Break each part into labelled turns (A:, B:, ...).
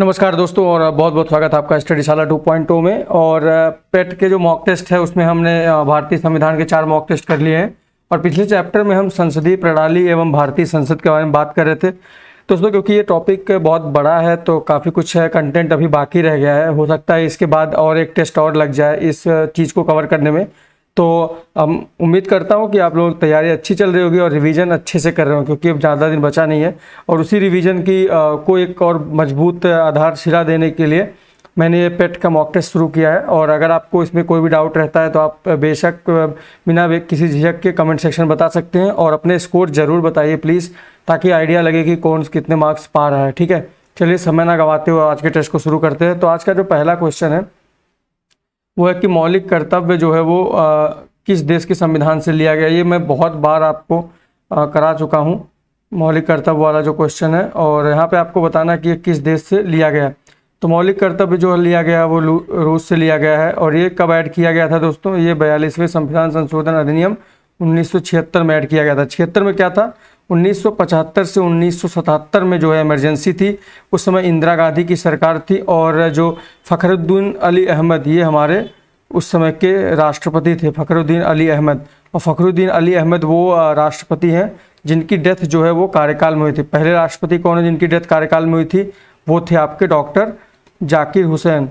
A: नमस्कार दोस्तों और बहुत बहुत स्वागत है आपका स्टडी साला 2.0 में और पेट e के जो मॉक टेस्ट है उसमें हमने भारतीय संविधान के चार मॉक टेस्ट कर लिए हैं और पिछले चैप्टर में हम संसदीय प्रणाली एवं भारतीय संसद के बारे में बात कर रहे थे दोस्तों क्योंकि ये टॉपिक बहुत बड़ा है तो काफ़ी कुछ है कंटेंट अभी बाकी रह गया है हो सकता है इसके बाद और एक टेस्ट और लग जाए इस चीज़ को कवर करने में तो हम उम्मीद करता हूँ कि आप लोग तैयारी अच्छी चल रही होगी और रिवीजन अच्छे से कर रहे हो क्योंकि अब ज़्यादा दिन बचा नहीं है और उसी रिवीजन की आ, को एक और मजबूत आधारशिला देने के लिए मैंने ये पेट e का मॉक टेस्ट शुरू किया है और अगर आपको इसमें कोई भी डाउट रहता है तो आप बेशक बिना किसी झिझक के कमेंट सेक्शन बता सकते हैं और अपने स्कोर ज़रूर बताइए प्लीज़ ताकि आइडिया लगे कि कौन कितने मार्क्स पा रहा है ठीक है चलिए समय ना गवाते हुए आज के टेस्ट को शुरू करते हैं तो आज का जो पहला क्वेश्चन है वो है कि मौलिक कर्तव्य जो है वो आ, किस देश के संविधान से लिया गया ये मैं बहुत बार आपको आ, करा चुका हूँ मौलिक कर्तव्य वाला जो क्वेश्चन है और यहाँ पे आपको बताना है कि ये किस देश से लिया गया तो मौलिक कर्तव्य जो लिया गया है वो रूस से लिया गया है और ये कब ऐड किया गया था दोस्तों ये बयालीसवें संविधान संशोधन अधिनियम उन्नीस में ऐड किया गया था छिहत्तर में क्या था 1975 से 1977 में जो है इमरजेंसी थी उस समय इंदिरा गांधी की सरकार थी और जो फ़खरुद्दीन अली अहमद ये हमारे उस समय के राष्ट्रपति थे फ़खरुद्दीन अली अहमद और फ़खरुद्दीन अली अहमद वो राष्ट्रपति हैं जिनकी डेथ जो है वो कार्यकाल में हुई थी पहले राष्ट्रपति कौन है जिनकी डेथ कार्यकाल में हुई थी वो थे आपके डॉक्टर जाकिर हुसैन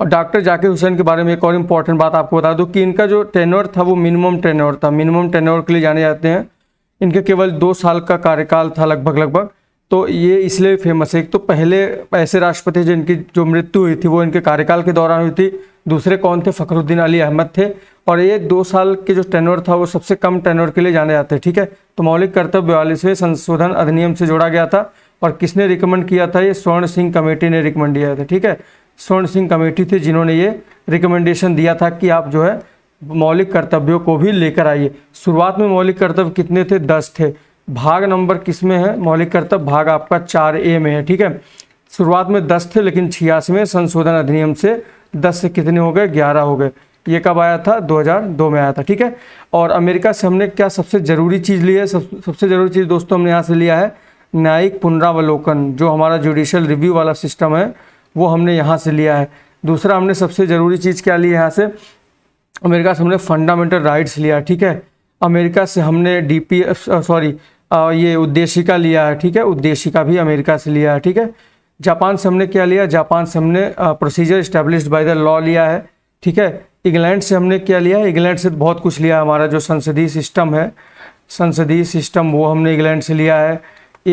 A: और डॉक्टर जाकिर हुसैन के बारे में एक और इम्पॉर्टेंट बात आपको बता दूँ कि इनका जो टेनोर था वो मिनिमम टेनोर था मिनिमम टेनोर के लिए जाने जाते हैं इनके केवल दो साल का कार्यकाल था लगभग लगभग तो ये इसलिए फेमस है एक तो पहले ऐसे राष्ट्रपति जिनकी जो मृत्यु हुई थी वो इनके कार्यकाल के दौरान हुई थी दूसरे कौन थे फ़खरुद्दीन अली अहमद थे और ये दो साल के जो टेनवर था वो सबसे कम टेनोर के लिए जाने जाते हैं ठीक है तो मौलिक कर्तव्य बयालीसवें संशोधन अधिनियम से जोड़ा गया था और किसने रिकमेंड किया था ये स्वर्ण सिंह कमेटी ने रिकमेंड किया था ठीक है स्वर्ण सिंह कमेटी थी जिन्होंने ये रिकमेंडेशन दिया था कि आप जो है मौलिक कर्तव्यों को भी लेकर आइए शुरुआत में मौलिक कर्तव्य कितने थे दस थे भाग नंबर किस में है मौलिक कर्तव्य भाग आपका चार ए में है ठीक है शुरुआत में दस थे लेकिन छियासी में संशोधन अधिनियम से दस से कितने हो गए ग्यारह हो गए ये कब आया था 2002 में आया था ठीक है और अमेरिका से हमने क्या सबसे ज़रूरी चीज़ ली है सब सबसे ज़रूरी चीज़ दोस्तों हमने यहाँ से लिया है न्यायिक पुनरावलोकन जो हमारा जुडिशल रिव्यू वाला सिस्टम है वो हमने यहाँ से लिया है दूसरा हमने सबसे ज़रूरी चीज़ क्या ली है यहाँ से अमेरिका से हमने फंडामेंटल राइट्स लिया ठीक है अमेरिका से हमने डी पी सॉरी ये उद्देशिका लिया है ठीक है उद्देशिका भी अमेरिका से लिया है ठीक है जापान से हमने क्या लिया जापान से हमने procedure established by the law लिया है ठीक है इंग्लैंड से हमने क्या लिया है इंग्लैंड से बहुत कुछ लिया हमारा जो संसदीय सिस्टम है संसदीय सिस्टम वो हमने इंग्लैंड से लिया है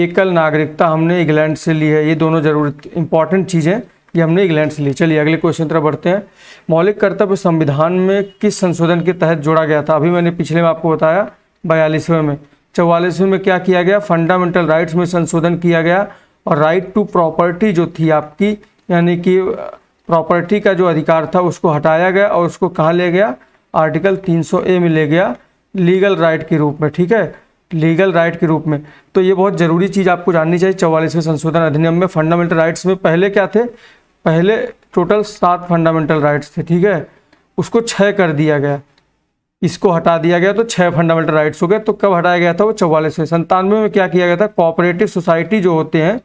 A: एकल नागरिकता हमने इंग्लैंड से ली है ये दोनों जरूरत इंपॉर्टेंट चीज़ें ये हमने इंग्लैंड से ली चलिए अगले क्वेश्चन तरफ बढ़ते हैं मौलिक कर्तव्य संविधान में किस संशोधन के तहत जोड़ा गया था अभी मैंने पिछले में आपको बताया बयालीसवें में चौवालीसवें में क्या किया गया फंडामेंटल राइट्स में संशोधन किया गया और राइट टू प्रॉपर्टी जो थी आपकी यानी कि प्रॉपर्टी का जो अधिकार था उसको हटाया गया और उसको कहाँ ले गया आर्टिकल 300 ए में ले गया लीगल राइट के रूप में ठीक है लीगल राइट के रूप में तो ये बहुत ज़रूरी चीज़ आपको जाननी चाहिए चौवालीसवें संशोधन अधिनियम में फंडामेंटल राइट्स में पहले क्या थे पहले टोटल सात फंडामेंटल राइट्स थे ठीक है उसको छः कर दिया गया इसको हटा दिया गया तो छः फंडामेंटल राइट्स हो गए तो कब हटाया गया था वो चौवालीस में संतानवे में क्या किया गया था कोऑपरेटिव सोसाइटी जो होते हैं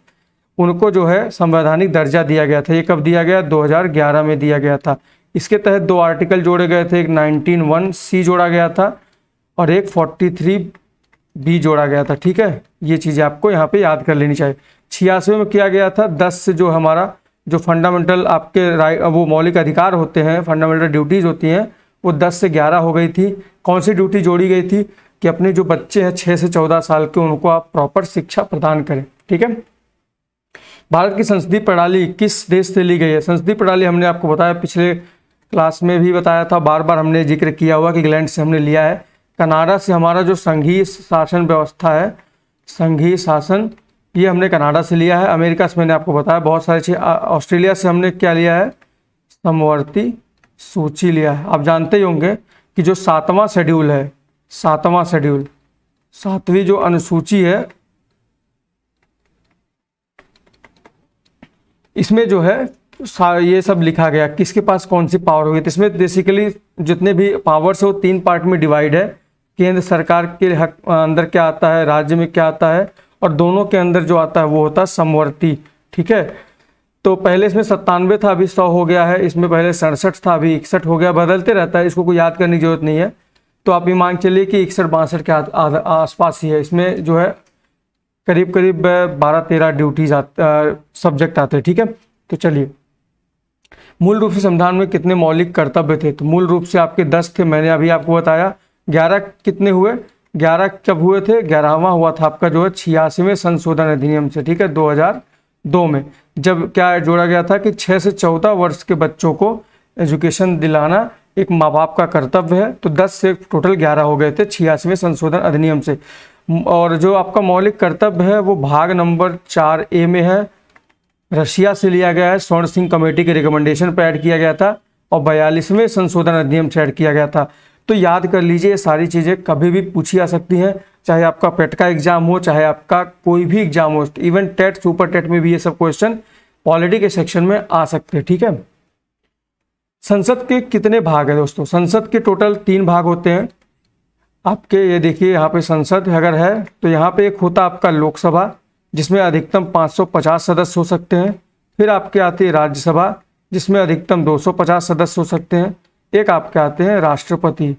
A: उनको जो है संवैधानिक दर्जा दिया गया था ये कब दिया गया 2011 में दिया गया था इसके तहत दो आर्टिकल जोड़े गए थे एक नाइनटीन सी जोड़ा गया था और एक फोर्टी बी जोड़ा गया था ठीक है ये चीज़ें आपको यहाँ पे याद कर लेनी चाहिए छियासी में किया गया था दस से जो हमारा जो फंडामेंटल आपके राइट वो मौलिक अधिकार होते हैं फंडामेंटल ड्यूटीज़ होती हैं वो 10 से 11 हो गई थी कौन सी ड्यूटी जोड़ी गई थी कि अपने जो बच्चे हैं 6 से 14 साल के उनको आप प्रॉपर शिक्षा प्रदान करें ठीक है भारत की संसदीय प्रणाली किस देश से ली गई है संसदीय प्रणाली हमने आपको बताया पिछले क्लास में भी बताया था बार बार हमने जिक्र किया हुआ कि इंग्लैंड से हमने लिया है कनाडा से हमारा जो संघीय शासन व्यवस्था है संघीय शासन ये हमने कनाडा से लिया है अमेरिका से मैंने आपको बताया बहुत सारी चीज ऑस्ट्रेलिया से हमने क्या लिया है समवर्ती सूची लिया है आप जानते ही होंगे कि जो सातवां शेड्यूल है सातवां शेड्यूल सातवीं जो अनुसूची है इसमें जो है ये सब लिखा गया किसके पास कौन सी पावर होगी तो इसमें बेसिकली जितने भी पावर्स है वो तीन पार्ट में डिवाइड है केंद्र सरकार के हक अंदर क्या आता है राज्य में क्या आता है और दोनों के अंदर जो आता है वो होता है समवर्ती ठीक है तो पहले इसमें सत्तानवे था अभी सौ हो गया है इसमें पहले सड़सठ था अभी इकसठ हो गया बदलते रहता है इसको कोई याद करने की जरूरत नहीं है तो आप ये मान चलिए कि इकसठ बासठ के आसपास ही है इसमें जो है करीब करीब बारह तेरह ड्यूटीज सब्जेक्ट आते हैं ठीक है तो चलिए मूल रूप से संविधान में कितने मौलिक कर्तव्य थे तो मूल रूप से आपके दस थे मैंने अभी आपको बताया ग्यारह कितने हुए ग्यारह जब हुए थे ग्यारहवा हुआ था आपका जो है छियासीवें संशोधन अधिनियम से ठीक है 2002 में जब क्या जोड़ा गया था कि छः से चौदह वर्ष के बच्चों को एजुकेशन दिलाना एक माँ बाप का कर्तव्य है तो दस से टोटल ग्यारह हो गए थे छियासीवें संशोधन अधिनियम से और जो आपका मौलिक कर्तव्य है वो भाग नंबर चार ए में है रशिया से लिया गया है स्वर्ण सिंह कमेटी के रिकमेंडेशन पर ऐड किया गया था और बयालीसवें संशोधन अधिनियम से ऐड किया गया था तो याद कर लीजिए ये सारी चीज़ें कभी भी पूछी जा सकती हैं चाहे आपका पेट e का एग्जाम हो चाहे आपका कोई भी एग्जाम हो इवन टेट सुपर टेट में भी ये सब क्वेश्चन पॉलिटी के सेक्शन में आ सकते हैं ठीक है संसद के कितने भाग है दोस्तों संसद के टोटल तीन भाग होते हैं आपके ये देखिए यहाँ पे संसद अगर है तो यहाँ पे एक होता आपका लोकसभा जिसमें अधिकतम 550 सदस्य हो सकते हैं फिर आपके आती है राज्यसभा जिसमें अधिकतम 250 सदस्य हो सकते हैं एक आपके आते हैं राष्ट्रपति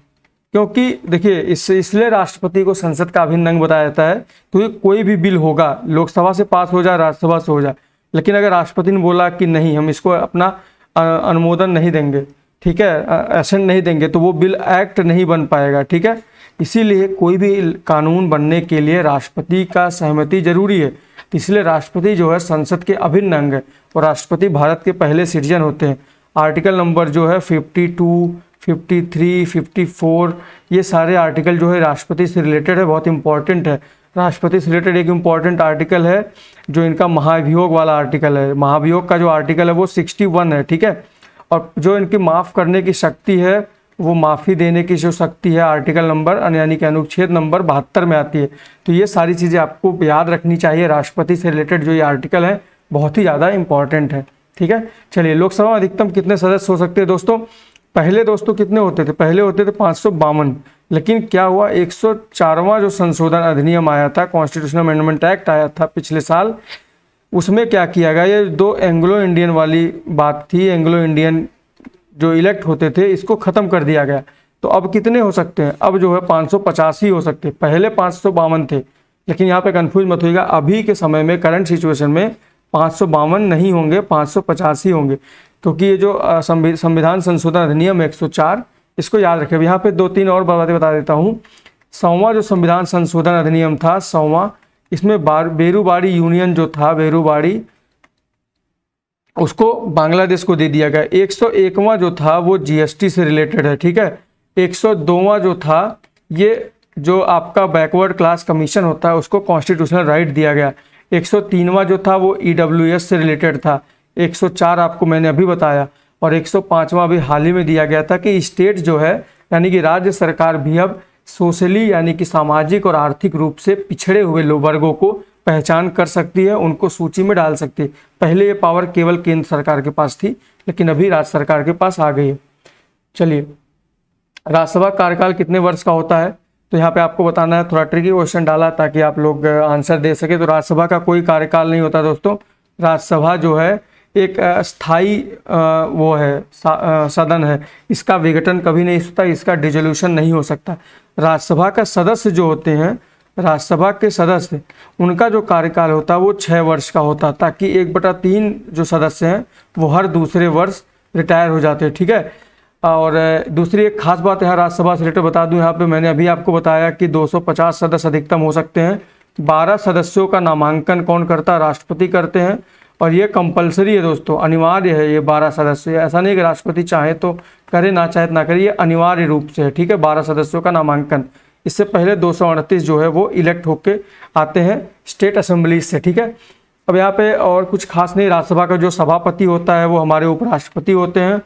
A: क्योंकि देखिए इस इसलिए राष्ट्रपति को संसद का अभिन्न अंग बताया जाता है क्योंकि कोई भी बिल होगा लोकसभा से पास हो जाए राज्यसभा से हो जाए लेकिन अगर राष्ट्रपति ने बोला कि नहीं हम इसको अपना अनुमोदन नहीं देंगे ठीक है एसेंट नहीं देंगे तो वो बिल एक्ट नहीं बन पाएगा ठीक है इसीलिए कोई भी कानून बनने के लिए राष्ट्रपति का सहमति जरूरी है इसलिए राष्ट्रपति जो है संसद के अभिन्न अंग है और राष्ट्रपति भारत के पहले सिटीजन होते हैं आर्टिकल नंबर जो है 52, 53, 54 ये सारे आर्टिकल जो है राष्ट्रपति से रिलेटेड है बहुत इंपॉर्टेंट है राष्ट्रपति से रिलेटेड एक इम्पॉर्टेंट आर्टिकल है जो इनका महाभियोग वाला आर्टिकल है महाभियोग का जो आर्टिकल है वो 61 है ठीक है और जो इनकी माफ़ करने की शक्ति है वो माफ़ी देने की जो शक्ति है आर्टिकल नंबर यानी कि अनुच्छेद नंबर बहत्तर में आती है तो ये सारी चीज़ें आपको याद रखनी चाहिए राष्ट्रपति से रिलेटेड जो ये आर्टिकल है बहुत ही ज़्यादा इंपॉर्टेंट है ठीक है चलिए लोकसभा अधिकतम कितने सदस्य हो सकते हैं दोस्तों पहले दोस्तों कितने होते थे पहले होते थे पाँच लेकिन क्या हुआ एक जो संशोधन अधिनियम आया था कॉन्स्टिट्यूशनल अमेंडमेंट एक्ट आया था पिछले साल उसमें क्या किया गया ये दो एंग्लो इंडियन वाली बात थी एंग्लो इंडियन जो इलेक्ट होते थे इसको ख़त्म कर दिया गया तो अब कितने हो सकते हैं अब जो है पाँच हो सकते हैं पहले पाँच थे लेकिन यहाँ पे कन्फ्यूज मत होगा अभी के समय में करंट सिचुएशन में पाँच नहीं होंगे पाँच होंगे क्योंकि ये जो संविधान संशोधन अधिनियम 104 इसको याद रखें यहाँ पे दो तीन और बातें बता देता हूँ सौवा जो संविधान संशोधन अधिनियम था सौवा इसमें बेरूबाड़ी यूनियन जो था बेरूबाड़ी उसको बांग्लादेश को दे दिया गया एक सौ एकवा जो था वो जीएसटी से रिलेटेड है ठीक है एक सौ दोवा जो था ये जो आपका बैकवर्ड क्लास कमीशन होता है उसको कॉन्स्टिट्यूशनल राइट दिया गया 103वां जो था वो ई e से रिलेटेड था 104 आपको मैंने अभी बताया और 105वां अभी हाल ही में दिया गया था कि स्टेट जो है यानी कि राज्य सरकार भी अब सोशली यानी कि सामाजिक और आर्थिक रूप से पिछड़े हुए वर्गों को पहचान कर सकती है उनको सूची में डाल सकती है पहले ये पावर केवल केंद्र सरकार के पास थी लेकिन अभी राज्य सरकार के पास आ गई है चलिए राज्यसभा कार्यकाल कितने वर्ष का होता है तो यहाँ पे आपको बताना है थोड़ा ट्रिकी क्वेश्चन डाला ताकि आप लोग आंसर दे सके तो राज्यसभा का कोई कार्यकाल नहीं होता दोस्तों राज्यसभा जो है एक स्थाई वो है सदन है इसका विघटन कभी नहीं होता इसका डिजोल्यूशन नहीं हो सकता राज्यसभा का सदस्य जो होते हैं राज्यसभा के सदस्य उनका जो कार्यकाल होता है वो छः वर्ष का होता ताकि एक बटा तीन जो सदस्य हैं वो हर दूसरे वर्ष रिटायर हो जाते हैं ठीक है और दूसरी एक खास बात यहाँ राज्यसभा से रिलेटेड बता दूं यहाँ पे मैंने अभी आपको बताया कि 250 सदस्य अधिकतम हो सकते हैं 12 सदस्यों का नामांकन कौन करता है राष्ट्रपति करते हैं और ये कंपलसरी है दोस्तों अनिवार्य है ये 12 सदस्य ऐसा नहीं कि राष्ट्रपति चाहे तो करे ना चाहे ना करे ये अनिवार्य रूप से है ठीक है बारह सदस्यों का नामांकन इससे पहले दो जो है वो इलेक्ट होके आते हैं स्टेट असेंबली से ठीक है अब यहाँ पे और कुछ खास नहीं राज्यसभा का जो सभापति होता है वो हमारे उपराष्ट्रपति होते हैं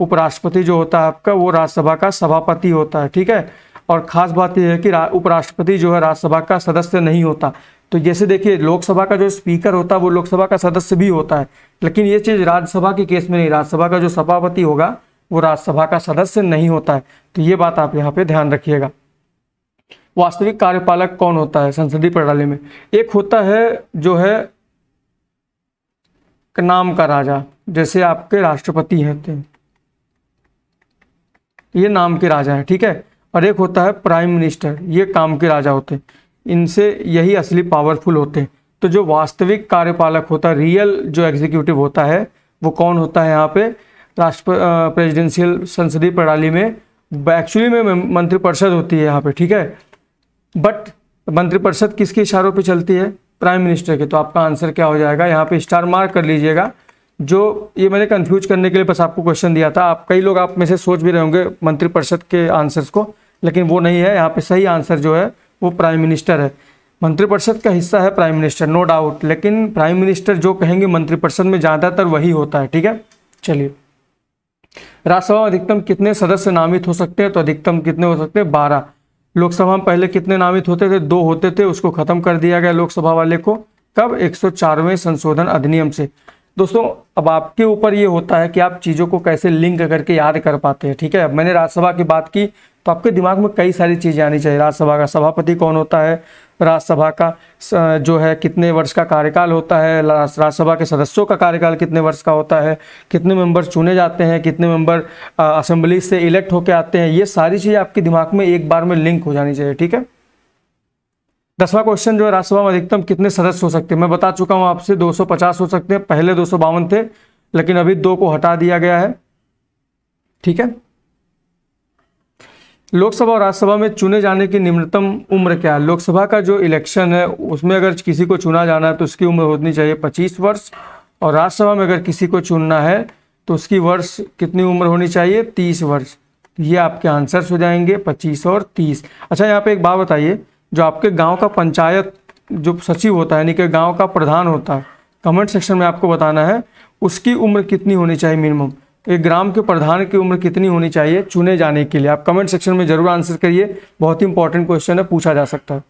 A: उपराष्ट्रपति जो होता है आपका वो राज्यसभा का सभापति होता है ठीक है और ख़ास बात यह है कि उपराष्ट्रपति जो है राज्यसभा का सदस्य नहीं होता तो जैसे देखिए लोकसभा का जो स्पीकर होता है वो लोकसभा का सदस्य भी होता है लेकिन ये चीज़ राज्यसभा के केस में नहीं राज्यसभा का जो सभापति होगा वो राज्यसभा का सदस्य नहीं होता है तो ये बात आप यहाँ पे ध्यान रखिएगा वास्तविक कार्यपालक कौन होता है संसदीय प्रणाली में एक होता है जो है नाम का राजा जैसे आपके राष्ट्रपति होते हैं ये नाम के राजा है ठीक है और एक होता है प्राइम मिनिस्टर ये काम के राजा होते हैं इनसे यही असली पावरफुल होते हैं तो जो वास्तविक कार्यपालक होता है रियल जो एग्जीक्यूटिव होता है वो कौन होता है यहाँ पे राष्ट्र प्रेजिडेंशियल संसदीय प्रणाली में एक्चुअली में मंत्रिपरिषद होती है यहाँ पे ठीक है बट मंत्रिपरिषद किसके इशारों पे चलती है प्राइम मिनिस्टर के तो आपका आंसर क्या हो जाएगा यहाँ पे स्टार मार्क कर लीजिएगा जो ये मैंने कंफ्यूज करने के लिए बस आपको क्वेश्चन दिया था आप कई लोग आप में से सोच भी रहे होंगे मंत्रिपरिषद के आंसर्स को लेकिन वो नहीं है यहाँ पे सही आंसर जो है वो प्राइम मिनिस्टर है मंत्रिपरिषद का हिस्सा है प्राइम मिनिस्टर नो डाउट लेकिन प्राइम मिनिस्टर जो कहेंगे मंत्रिपरिषद में ज़्यादातर वही होता है ठीक है चलिए राज्यसभा अधिकतम कितने सदस्य नामित हो सकते हैं तो अधिकतम कितने हो सकते हैं बारह लोकसभा में पहले कितने नामित होते थे दो होते थे उसको खत्म कर दिया गया लोकसभा वाले को कब एक संशोधन अधिनियम से दोस्तों अब आपके ऊपर ये होता है कि आप चीज़ों को कैसे लिंक करके याद कर पाते हैं ठीक है अब मैंने राज्यसभा की बात की तो आपके दिमाग में कई सारी चीज़ें आनी चाहिए राज्यसभा का सभापति कौन होता है राज्यसभा का जो है कितने वर्ष का कार्यकाल होता है राज्यसभा के सदस्यों का कार्यकाल कितने वर्ष का होता है कितने मेंबर चुने जाते हैं कितने मेंबर असेंबली से इलेक्ट होकर आते हैं ये सारी चीज़ें आपके दिमाग में एक बार में लिंक हो जानी चाहिए ठीक है दसवा क्वेश्चन जो है राज्यसभा में अधिकतम कितने सदस्य हो सकते हैं मैं बता चुका हूं आपसे 250 हो सकते हैं पहले दो थे लेकिन अभी दो को हटा दिया गया है ठीक है लोकसभा और राज्यसभा में चुने जाने की निम्नतम उम्र क्या है लोकसभा का जो इलेक्शन है उसमें अगर किसी को चुना जाना है तो उसकी उम्र होनी चाहिए पच्चीस वर्ष और राज्यसभा में अगर किसी को चुनना है तो उसकी वर्ष कितनी उम्र होनी चाहिए तीस वर्ष ये आपके आंसर्स हो जाएंगे पच्चीस और तीस अच्छा यहाँ पे एक बात बताइए जो आपके गांव का पंचायत जो सचिव होता है यानी कि गांव का प्रधान होता है कमेंट सेक्शन में आपको बताना है उसकी उम्र कितनी होनी चाहिए मिनिमम तो एक ग्राम के प्रधान की उम्र कितनी होनी चाहिए चुने जाने के लिए आप कमेंट सेक्शन में जरूर आंसर करिए बहुत ही इंपॉर्टेंट क्वेश्चन है पूछा जा सकता है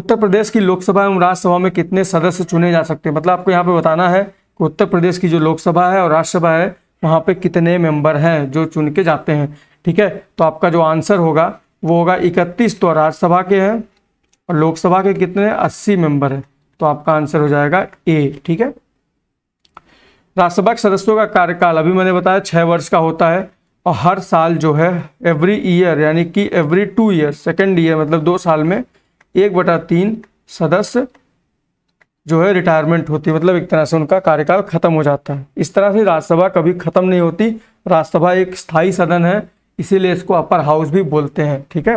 A: उत्तर प्रदेश की लोकसभा एवं राज्यसभा में कितने सदस्य चुने जा सकते हैं मतलब आपको यहाँ पे बताना है कि उत्तर प्रदेश की जो लोकसभा है और राज्यसभा है वहाँ पे कितने मेंबर हैं जो चुन के जाते हैं ठीक है तो आपका जो आंसर होगा वो होगा इकतीस तो राज्यसभा के हैं और लोकसभा के कितने अस्सी मेंबर हैं तो आपका आंसर हो जाएगा ए ठीक है राज्यसभा के सदस्यों का कार्यकाल अभी मैंने बताया छः वर्ष का होता है और हर साल जो है एवरी ईयर यानी कि every two year second year मतलब दो साल में एक बटा तीन सदस्य जो है रिटायरमेंट होती है मतलब एक तरह से उनका कार्यकाल खत्म हो जाता है इस तरह से राज्यसभा कभी खत्म नहीं होती राज्यसभा एक स्थायी सदन है इसीलिए इसको अपर हाउस भी बोलते हैं ठीक है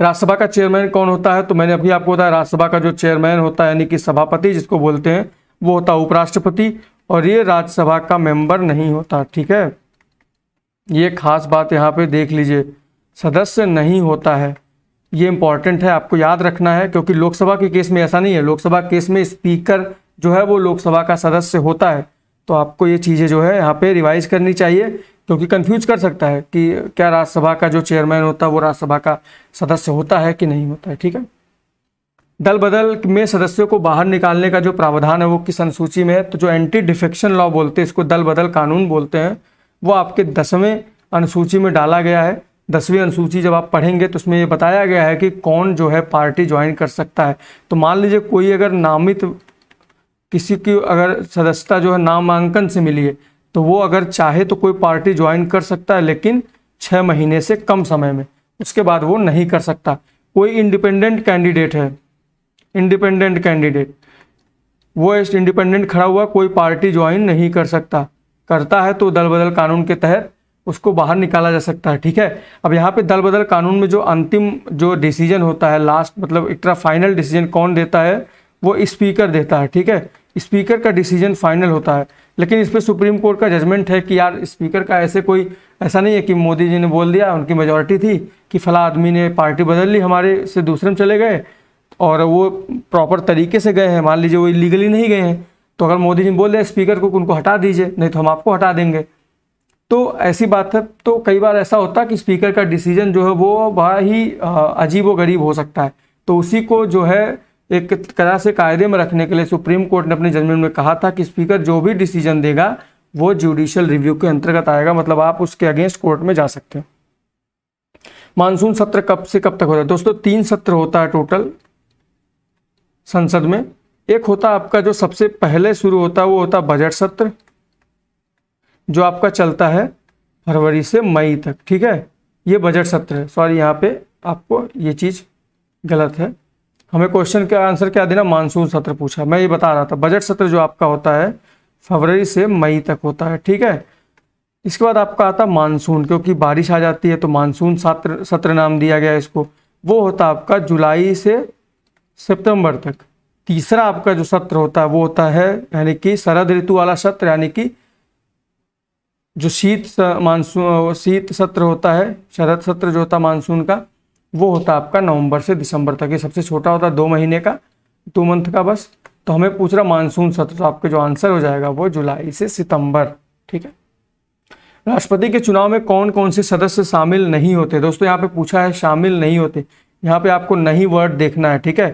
A: राज्यसभा का चेयरमैन कौन होता है तो मैंने अभी आपको बताया राज्यसभा का जो चेयरमैन होता है यानी कि सभापति जिसको बोलते हैं वो होता है उपराष्ट्रपति और ये राज्यसभा का मेंबर नहीं होता ठीक है ये खास बात यहाँ पे देख लीजिए सदस्य नहीं होता है ये इंपॉर्टेंट है आपको याद रखना है क्योंकि लोकसभा के केस में ऐसा नहीं है लोकसभा केस में स्पीकर जो है वो लोकसभा का सदस्य होता है तो आपको ये चीज़ें जो है यहाँ पे रिवाइज करनी चाहिए तो क्योंकि कंफ्यूज कर सकता है कि क्या राज्यसभा का जो चेयरमैन होता है वो राज्यसभा का सदस्य होता है कि नहीं होता है ठीक है दल बदल में सदस्यों को बाहर निकालने का जो प्रावधान है वो किस अनुसूची में है तो जो एंटी डिफेक्शन लॉ बोलते हैं इसको दल बदल कानून बोलते हैं वो आपके दसवें अनुसूची में डाला गया है दसवीं अनुसूची जब आप पढ़ेंगे तो उसमें ये बताया गया है कि कौन जो है पार्टी ज्वाइन कर सकता है तो मान लीजिए कोई अगर नामित किसी की अगर सदस्यता जो है नामांकन से मिली है तो वो अगर चाहे तो कोई पार्टी ज्वाइन कर सकता है लेकिन छः महीने से कम समय में उसके बाद वो नहीं कर सकता कोई इंडिपेंडेंट कैंडिडेट है इंडिपेंडेंट कैंडिडेट वो इस इंडिपेंडेंट खड़ा हुआ कोई पार्टी ज्वाइन नहीं कर सकता करता है तो दल बदल कानून के तहत उसको बाहर निकाला जा सकता है ठीक है अब यहाँ पे दल बदल कानून में जो अंतिम जो डिसीजन होता है लास्ट मतलब एक तरह फाइनल डिसीजन कौन देता है वो स्पीकर देता है ठीक है स्पीकर का डिसीजन फाइनल होता है लेकिन इस पर सुप्रीम कोर्ट का जजमेंट है कि यार स्पीकर का ऐसे कोई ऐसा नहीं है कि मोदी जी ने बोल दिया उनकी मेजोरिटी थी कि फला आदमी ने पार्टी बदल ली हमारे से दूसरे में चले गए और वो प्रॉपर तरीके से गए हैं मान लीजिए वो इलीगली नहीं गए हैं तो अगर मोदी जी बोल दिया स्पीकर को उनको हटा दीजिए नहीं तो हम आपको हटा देंगे तो ऐसी बात है तो कई बार ऐसा होता है कि स्पीकर का डिसीजन जो है वो बड़ा ही अजीब व गरीब हो सकता है तो उसी को जो है एक तरह से कायदे में रखने के लिए सुप्रीम कोर्ट ने अपने जजमेंट में कहा था कि स्पीकर जो भी डिसीजन देगा वो जुडिशियल रिव्यू के अंतर्गत आएगा मतलब आप उसके अगेंस्ट कोर्ट में जा सकते हैं मानसून सत्र कब से कब तक होता है दोस्तों तीन सत्र होता है टोटल संसद में एक होता आपका जो सबसे पहले शुरू होता है वो होता बजट सत्र जो आपका चलता है फरवरी से मई तक ठीक है ये बजट सत्र है सॉरी यहाँ पे आपको ये चीज़ गलत है हमें क्वेश्चन का आंसर क्या देना मानसून सत्र पूछा मैं ये बता रहा था बजट सत्र जो आपका होता है फरवरी से मई तक होता है ठीक है इसके बाद आपका आता मानसून क्योंकि बारिश आ जाती है तो मानसून सत्र सत्र नाम दिया गया इसको वो होता आपका जुलाई से सितंबर तक तीसरा आपका जो सत्र होता है वो होता है यानी कि शरद ऋतु वाला सत्र यानी कि जो शीत मानसून शीत सत्र होता है शरद सत्र जो होता है मानसून का वो होता आपका नवंबर से दिसंबर तक ये सबसे छोटा होता है दो महीने का टू मंथ का बस तो हमें पूछ रहा मानसून सत्र तो आपके जो आंसर हो जाएगा वो जुलाई से सितंबर ठीक है राष्ट्रपति के चुनाव में कौन कौन से सदस्य शामिल नहीं होते दोस्तों यहाँ पे पूछा है शामिल नहीं होते यहाँ पे आपको नहीं वर्ड देखना है ठीक है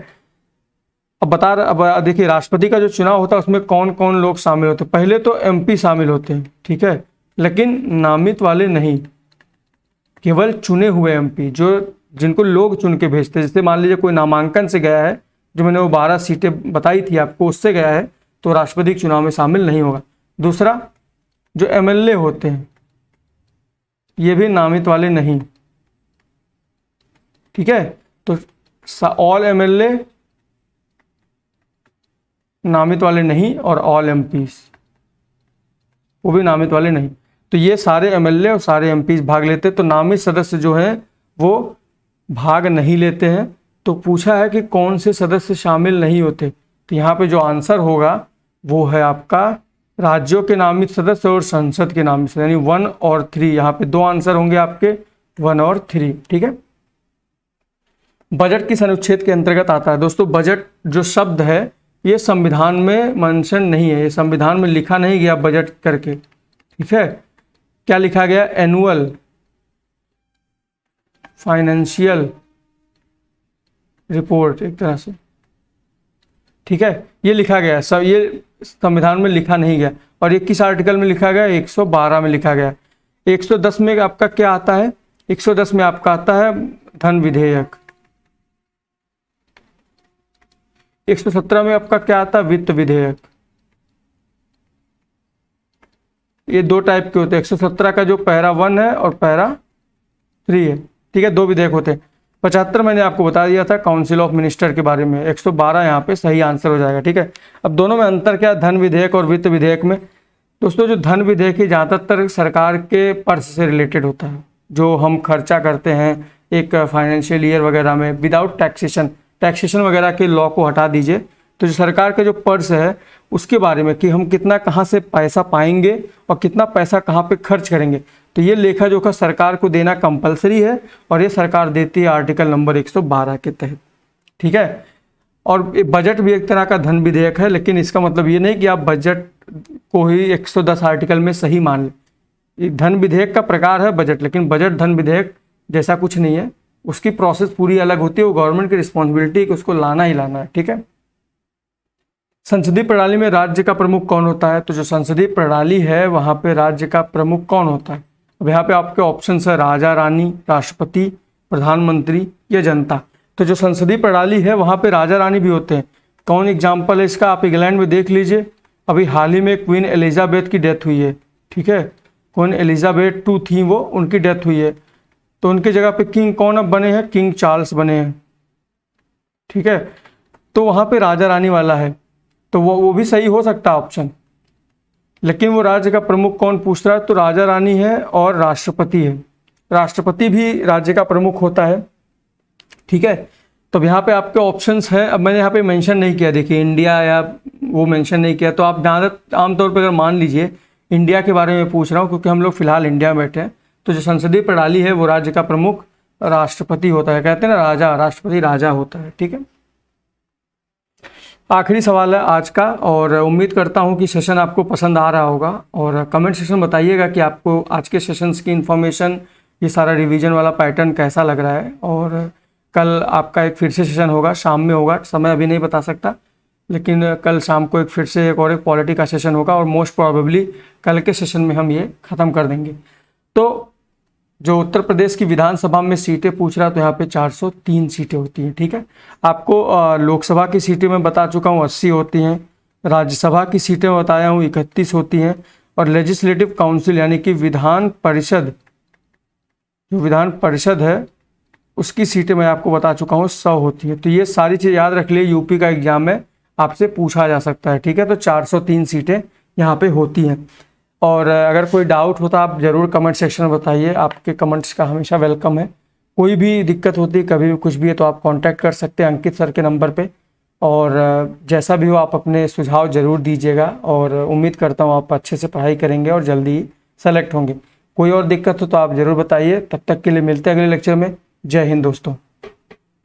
A: अब बता अब देखिए राष्ट्रपति का जो चुनाव होता है उसमें कौन कौन लोग शामिल होते हैं पहले तो एम शामिल होते हैं ठीक है लेकिन नामित वाले नहीं केवल चुने हुए एमपी जो जिनको लोग चुन के भेजते जैसे मान लीजिए कोई नामांकन से गया है जो मैंने वो बारह सीटें बताई थी आपको उससे गया है तो राष्ट्रपति चुनाव में शामिल नहीं होगा दूसरा जो एमएलए होते हैं ये भी नामित वाले नहीं ठीक है तो ऑल एमएलए नामित वाले नहीं और ऑल एम वो भी नामित वाले नहीं तो ये सारे एमएलए और सारे एम भाग लेते तो नामित सदस्य जो हैं वो भाग नहीं लेते हैं तो पूछा है कि कौन से सदस्य शामिल नहीं होते तो यहाँ पे जो आंसर होगा वो है आपका राज्यों के नामित सदस्य और संसद के नामित सदस्य यानी वन और थ्री यहाँ पे दो आंसर होंगे आपके वन और थ्री ठीक है बजट किस अनुच्छेद के अंतर्गत आता है दोस्तों बजट जो शब्द है ये संविधान में मेंशन नहीं है ये संविधान में लिखा नहीं गया बजट करके ठीक है क्या लिखा गया एनुअल फाइनेंशियल रिपोर्ट एक तरह से ठीक है ये लिखा गया सब ये संविधान में लिखा नहीं गया और ये किस आर्टिकल में लिखा गया 112 में लिखा गया 110 में आपका क्या आता है 110 में आपका आता है धन विधेयक 117 में आपका क्या आता है वित्त विधेयक ये दो टाइप के होते हैं 117 का जो पैरा वन है और पैरा थ्री है ठीक है दो विधेयक होते हैं पचहत्तर मैंने आपको बता दिया था काउंसिल ऑफ मिनिस्टर के बारे में 112 यहाँ पे सही आंसर हो जाएगा ठीक है अब दोनों में अंतर क्या धन विधेयक और वित्त विधेयक में दोस्तों जो धन विधेयक है ज़्यादातर सरकार के पर्स से रिलेटेड होता है जो हम खर्चा करते हैं एक फाइनेंशियल ईयर वगैरह में विदाउट टैक्सेशन टैक्सेशन वगैरह के लॉ को हटा दीजिए तो जो सरकार का जो पर्स है उसके बारे में कि हम कितना कहाँ से पैसा पाएंगे और कितना पैसा कहाँ पे खर्च करेंगे तो ये लेखा जोखा सरकार को देना कंपलसरी है और ये सरकार देती है आर्टिकल नंबर 112 के तहत ठीक है और बजट भी एक तरह का धन विधेयक है लेकिन इसका मतलब ये नहीं कि आप बजट को ही 110 आर्टिकल में सही मान लें धन विधेयक का प्रकार है बजट लेकिन बजट धन विधेयक जैसा कुछ नहीं है उसकी प्रोसेस पूरी अलग होती है वो गवर्नमेंट की रिस्पॉन्सिबिलिटी है कि उसको लाना ही लाना है ठीक है संसदीय प्रणाली में राज्य का प्रमुख कौन होता है तो जो संसदीय प्रणाली है वहाँ पे राज्य का प्रमुख कौन होता है अब यहाँ पे आपके ऑप्शन है राजा रानी राष्ट्रपति प्रधानमंत्री या जनता तो जो संसदीय प्रणाली है वहाँ पे राजा रानी भी होते हैं कौन एग्जाम्पल है इसका आप इंग्लैंड में देख लीजिए अभी हाल ही में क्वीन एलिजाबेथ की डेथ हुई है ठीक है क्वीन एलिजाबेथ टू थी वो उनकी डेथ हुई है तो उनके जगह पे किंग कौन अब बने हैं किंग चार्ल्स बने हैं ठीक है तो वहाँ पे राजा रानी वाला है तो वो वो भी सही हो सकता ऑप्शन लेकिन वो राज्य का प्रमुख कौन पूछ रहा है तो राजा रानी है और राष्ट्रपति है राष्ट्रपति भी राज्य का प्रमुख होता है ठीक है तो यहाँ पे आपके ऑप्शंस हैं अब मैंने यहाँ पे मेंशन नहीं किया देखिए इंडिया या वो मेंशन नहीं किया तो आप ज़्यादा आमतौर पर अगर मान लीजिए इंडिया के बारे में पूछ रहा हूँ क्योंकि हम लोग फिलहाल इंडिया में बैठे हैं तो जो संसदीय प्रणाली है वो राज्य का प्रमुख राष्ट्रपति होता है कहते हैं ना राजा राष्ट्रपति राजा होता है ठीक है आखिरी सवाल है आज का और उम्मीद करता हूँ कि सेशन आपको पसंद आ रहा होगा और कमेंट सेशन बताइएगा कि आपको आज के सेशंस की इन्फॉर्मेशन ये सारा रिवीजन वाला पैटर्न कैसा लग रहा है और कल आपका एक फिर से सेशन होगा शाम में होगा समय अभी नहीं बता सकता लेकिन कल शाम को एक फिर से एक और एक पॉलिटी का सेशन होगा और मोस्ट प्रॉबेबली कल के सेशन में हम ये ख़त्म कर देंगे तो जो उत्तर प्रदेश की विधानसभा में सीटें पूछ रहा है तो यहाँ पे 403 सीटें होती हैं ठीक है आपको लोकसभा की सीटें मैं बता चुका हूँ 80 होती हैं राज्यसभा की सीटें बताया हूँ 31 होती हैं और लेजिस्लेटिव काउंसिल यानी कि विधान परिषद जो विधान परिषद है उसकी सीटें मैं आपको बता चुका हूँ सौ होती हैं तो ये सारी चीज़ याद रख लिए यूपी का एग्जाम में आपसे पूछा जा सकता है ठीक है तो चार सीटें यहाँ पे होती हैं और अगर कोई डाउट होता आप ज़रूर कमेंट सेक्शन में बताइए आपके कमेंट्स का हमेशा वेलकम है कोई भी दिक्कत होती है कभी भी कुछ भी है तो आप कांटेक्ट कर सकते हैं अंकित सर के नंबर पे और जैसा भी हो आप अपने सुझाव ज़रूर दीजिएगा और उम्मीद करता हूँ आप अच्छे से पढ़ाई करेंगे और जल्दी सेलेक्ट होंगे कोई और दिक्कत हो तो आप ज़रूर बताइए तब तक के लिए मिलते हैं अगले लेक्चर में जय हिंद दोस्तों